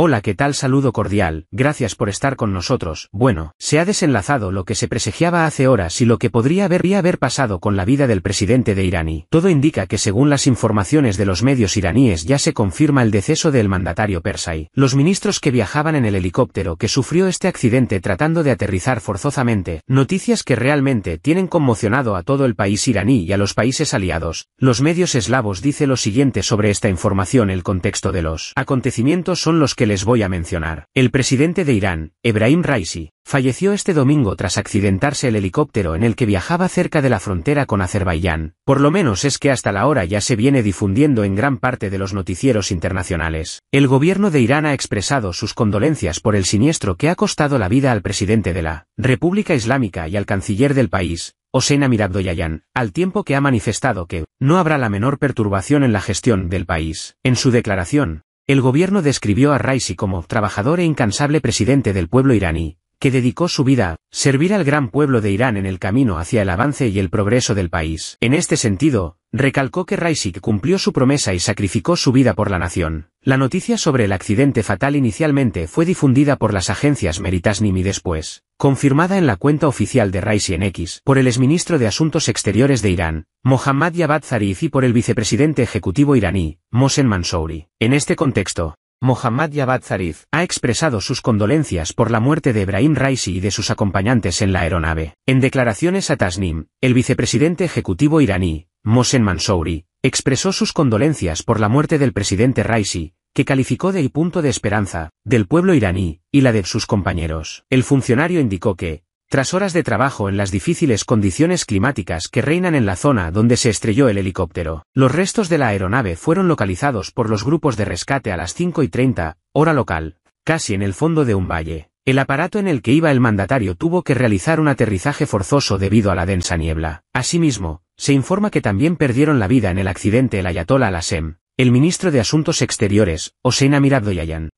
Hola, ¿qué tal? Saludo cordial, gracias por estar con nosotros. Bueno, se ha desenlazado lo que se presagiaba hace horas y lo que podría haber, haber pasado con la vida del presidente de Irán. Todo indica que según las informaciones de los medios iraníes ya se confirma el deceso del mandatario Persai. Los ministros que viajaban en el helicóptero que sufrió este accidente tratando de aterrizar forzosamente, noticias que realmente tienen conmocionado a todo el país iraní y a los países aliados. Los medios eslavos dice lo siguiente sobre esta información el contexto de los acontecimientos son los que les voy a mencionar. El presidente de Irán, Ebrahim Raisi, falleció este domingo tras accidentarse el helicóptero en el que viajaba cerca de la frontera con Azerbaiyán. Por lo menos es que hasta la hora ya se viene difundiendo en gran parte de los noticieros internacionales. El gobierno de Irán ha expresado sus condolencias por el siniestro que ha costado la vida al presidente de la República Islámica y al canciller del país, Hossein Mirabdoyayan, al tiempo que ha manifestado que no habrá la menor perturbación en la gestión del país. En su declaración, el gobierno describió a Raisi como trabajador e incansable presidente del pueblo iraní, que dedicó su vida a servir al gran pueblo de Irán en el camino hacia el avance y el progreso del país. En este sentido, recalcó que Raisik cumplió su promesa y sacrificó su vida por la nación. La noticia sobre el accidente fatal inicialmente fue difundida por las agencias Meritasnim y después, confirmada en la cuenta oficial de Raisi en X, por el exministro de Asuntos Exteriores de Irán, Mohammad Javad Zarif y por el vicepresidente ejecutivo iraní, Mohsen Mansouri. En este contexto, Mohammad Yabad Zarif, ha expresado sus condolencias por la muerte de Ebrahim Raisi y de sus acompañantes en la aeronave. En declaraciones a Tasnim, el vicepresidente ejecutivo iraní, Mohsen Mansouri, expresó sus condolencias por la muerte del presidente Raisi, que calificó de punto de esperanza, del pueblo iraní, y la de sus compañeros. El funcionario indicó que, tras horas de trabajo en las difíciles condiciones climáticas que reinan en la zona donde se estrelló el helicóptero, los restos de la aeronave fueron localizados por los grupos de rescate a las 5 y 30, hora local, casi en el fondo de un valle. El aparato en el que iba el mandatario tuvo que realizar un aterrizaje forzoso debido a la densa niebla. Asimismo, se informa que también perdieron la vida en el accidente el ayatollah Al-Assem, el ministro de Asuntos Exteriores, Hossein Amir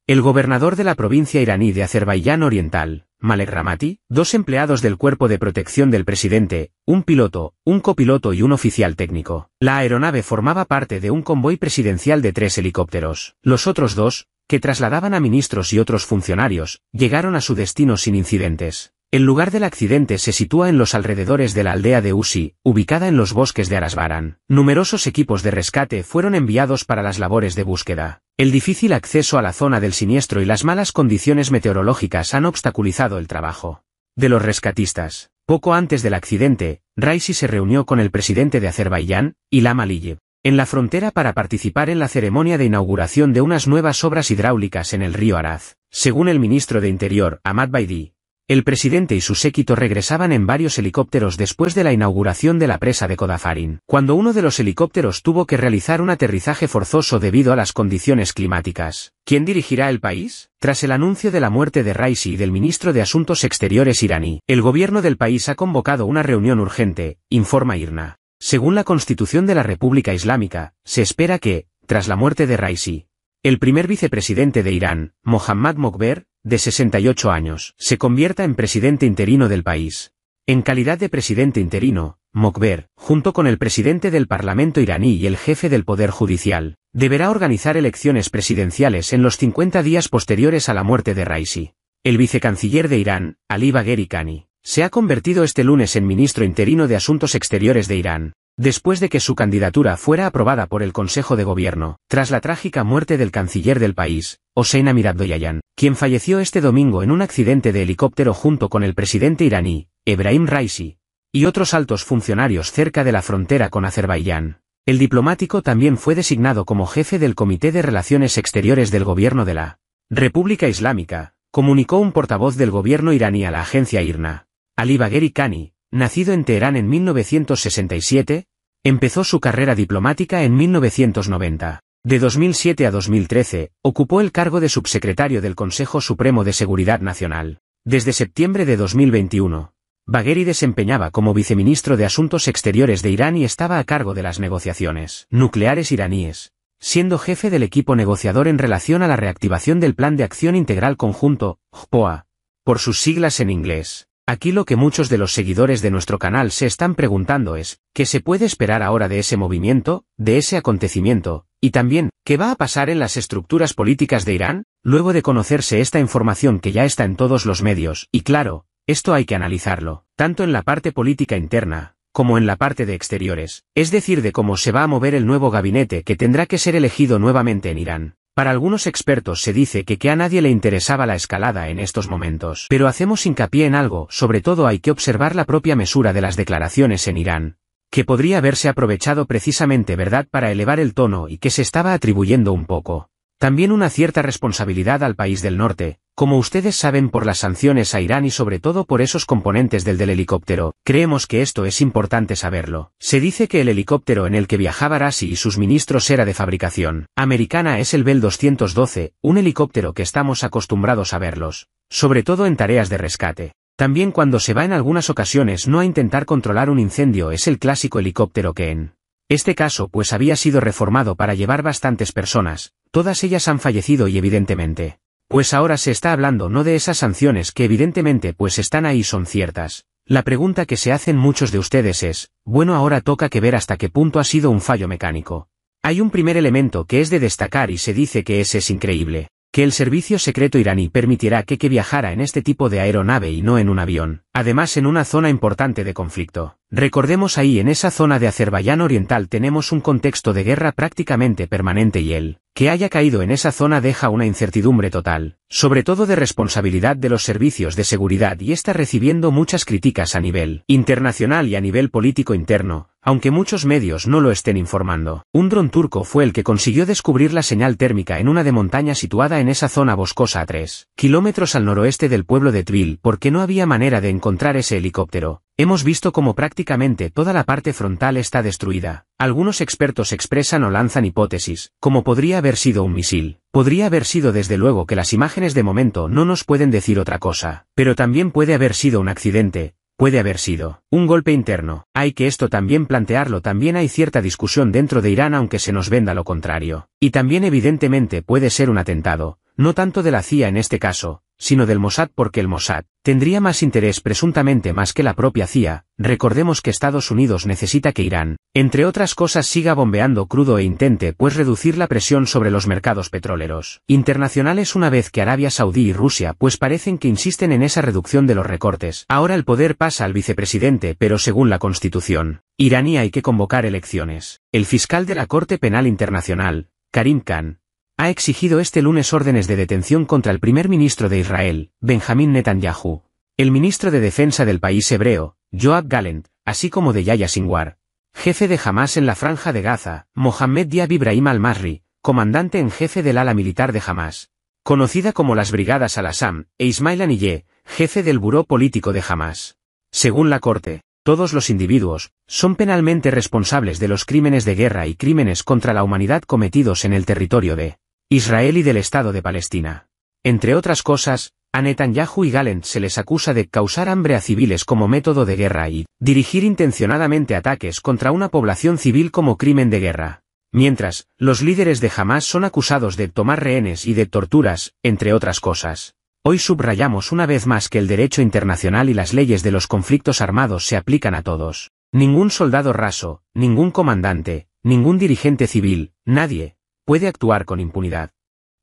el gobernador de la provincia iraní de Azerbaiyán Oriental, Ramati, dos empleados del Cuerpo de Protección del Presidente, un piloto, un copiloto y un oficial técnico. La aeronave formaba parte de un convoy presidencial de tres helicópteros. Los otros dos, que trasladaban a ministros y otros funcionarios, llegaron a su destino sin incidentes. El lugar del accidente se sitúa en los alrededores de la aldea de Usi, ubicada en los bosques de Arasbaran. Numerosos equipos de rescate fueron enviados para las labores de búsqueda. El difícil acceso a la zona del siniestro y las malas condiciones meteorológicas han obstaculizado el trabajo. De los rescatistas. Poco antes del accidente, Raisi se reunió con el presidente de Azerbaiyán, Ilham Aliyev, en la frontera para participar en la ceremonia de inauguración de unas nuevas obras hidráulicas en el río Araz. Según el ministro de Interior, Ahmad Baidi, el presidente y su séquito regresaban en varios helicópteros después de la inauguración de la presa de Kodafarin, cuando uno de los helicópteros tuvo que realizar un aterrizaje forzoso debido a las condiciones climáticas. ¿Quién dirigirá el país? Tras el anuncio de la muerte de Raisi y del ministro de Asuntos Exteriores iraní, el gobierno del país ha convocado una reunión urgente, informa Irna. Según la Constitución de la República Islámica, se espera que, tras la muerte de Raisi, el primer vicepresidente de Irán, Mohammad Mokber, de 68 años, se convierta en presidente interino del país. En calidad de presidente interino, Mokber, junto con el presidente del Parlamento iraní y el jefe del Poder Judicial, deberá organizar elecciones presidenciales en los 50 días posteriores a la muerte de Raisi. El vicecanciller de Irán, Ali Bagheri Khani, se ha convertido este lunes en ministro interino de Asuntos Exteriores de Irán, después de que su candidatura fuera aprobada por el Consejo de Gobierno, tras la trágica muerte del canciller del país, Hossein Amirabdollahian, quien falleció este domingo en un accidente de helicóptero junto con el presidente iraní, Ebrahim Raisi, y otros altos funcionarios cerca de la frontera con Azerbaiyán. El diplomático también fue designado como jefe del Comité de Relaciones Exteriores del Gobierno de la República Islámica, comunicó un portavoz del gobierno iraní a la agencia IRNA. Ali Bagheri Khani, nacido en Teherán en 1967, Empezó su carrera diplomática en 1990. De 2007 a 2013, ocupó el cargo de subsecretario del Consejo Supremo de Seguridad Nacional. Desde septiembre de 2021, Bagheri desempeñaba como viceministro de Asuntos Exteriores de Irán y estaba a cargo de las negociaciones nucleares iraníes, siendo jefe del equipo negociador en relación a la reactivación del Plan de Acción Integral Conjunto, JPOA, por sus siglas en inglés. Aquí lo que muchos de los seguidores de nuestro canal se están preguntando es, ¿qué se puede esperar ahora de ese movimiento, de ese acontecimiento, y también, ¿qué va a pasar en las estructuras políticas de Irán? Luego de conocerse esta información que ya está en todos los medios, y claro, esto hay que analizarlo, tanto en la parte política interna, como en la parte de exteriores, es decir, de cómo se va a mover el nuevo gabinete que tendrá que ser elegido nuevamente en Irán. Para algunos expertos se dice que, que a nadie le interesaba la escalada en estos momentos. Pero hacemos hincapié en algo, sobre todo hay que observar la propia mesura de las declaraciones en Irán, que podría haberse aprovechado precisamente verdad para elevar el tono y que se estaba atribuyendo un poco. También una cierta responsabilidad al país del norte, como ustedes saben por las sanciones a Irán y sobre todo por esos componentes del del helicóptero, creemos que esto es importante saberlo. Se dice que el helicóptero en el que viajaba Rasi y sus ministros era de fabricación americana es el Bell 212, un helicóptero que estamos acostumbrados a verlos, sobre todo en tareas de rescate. También cuando se va en algunas ocasiones no a intentar controlar un incendio es el clásico helicóptero que en este caso pues había sido reformado para llevar bastantes personas, todas ellas han fallecido y evidentemente pues ahora se está hablando no de esas sanciones que evidentemente pues están ahí son ciertas. La pregunta que se hacen muchos de ustedes es, bueno ahora toca que ver hasta qué punto ha sido un fallo mecánico. Hay un primer elemento que es de destacar y se dice que ese es increíble que el servicio secreto iraní permitirá que, que viajara en este tipo de aeronave y no en un avión, además en una zona importante de conflicto. Recordemos ahí en esa zona de Azerbaiyán Oriental tenemos un contexto de guerra prácticamente permanente y el que haya caído en esa zona deja una incertidumbre total, sobre todo de responsabilidad de los servicios de seguridad y está recibiendo muchas críticas a nivel internacional y a nivel político interno, aunque muchos medios no lo estén informando. Un dron turco fue el que consiguió descubrir la señal térmica en una de montaña situada en esa zona boscosa a 3 kilómetros al noroeste del pueblo de Tril porque no había manera de encontrar ese helicóptero. Hemos visto como prácticamente toda la parte frontal está destruida. Algunos expertos expresan o lanzan hipótesis, como podría haber sido un misil. Podría haber sido desde luego que las imágenes de momento no nos pueden decir otra cosa, pero también puede haber sido un accidente, Puede haber sido un golpe interno. Hay que esto también plantearlo. También hay cierta discusión dentro de Irán aunque se nos venda lo contrario. Y también evidentemente puede ser un atentado, no tanto de la CIA en este caso, sino del Mossad porque el Mossad tendría más interés presuntamente más que la propia CIA, recordemos que Estados Unidos necesita que Irán, entre otras cosas siga bombeando crudo e intente pues reducir la presión sobre los mercados petroleros internacionales una vez que Arabia Saudí y Rusia pues parecen que insisten en esa reducción de los recortes. Ahora el poder pasa al vicepresidente pero según la constitución, iraní hay que convocar elecciones. El fiscal de la Corte Penal Internacional, Karim Khan, ha exigido este lunes órdenes de detención contra el primer ministro de Israel, Benjamín Netanyahu, el ministro de Defensa del país hebreo, Joab Gallant, así como de Yaya Sinwar, jefe de Hamas en la Franja de Gaza, Mohammed Diab Ibrahim al-Masri, comandante en jefe del ala militar de Hamas, conocida como las Brigadas al-Assam, e Ismail Aniyeh, jefe del buró político de Hamas. Según la Corte, todos los individuos son penalmente responsables de los crímenes de guerra y crímenes contra la humanidad cometidos en el territorio de Israel y del Estado de Palestina. Entre otras cosas, a Netanyahu y Gallant se les acusa de causar hambre a civiles como método de guerra y dirigir intencionadamente ataques contra una población civil como crimen de guerra. Mientras, los líderes de Hamas son acusados de tomar rehenes y de torturas, entre otras cosas. Hoy subrayamos una vez más que el derecho internacional y las leyes de los conflictos armados se aplican a todos. Ningún soldado raso, ningún comandante, ningún dirigente civil, nadie, puede actuar con impunidad.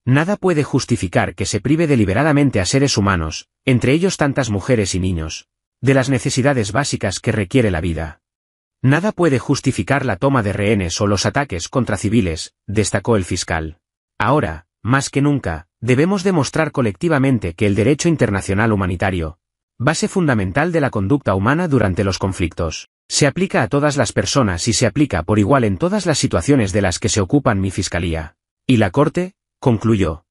Nada puede justificar que se prive deliberadamente a seres humanos, entre ellos tantas mujeres y niños, de las necesidades básicas que requiere la vida. Nada puede justificar la toma de rehenes o los ataques contra civiles, destacó el fiscal. Ahora, más que nunca, debemos demostrar colectivamente que el derecho internacional humanitario, base fundamental de la conducta humana durante los conflictos, se aplica a todas las personas y se aplica por igual en todas las situaciones de las que se ocupan mi fiscalía. Y la Corte, concluyó,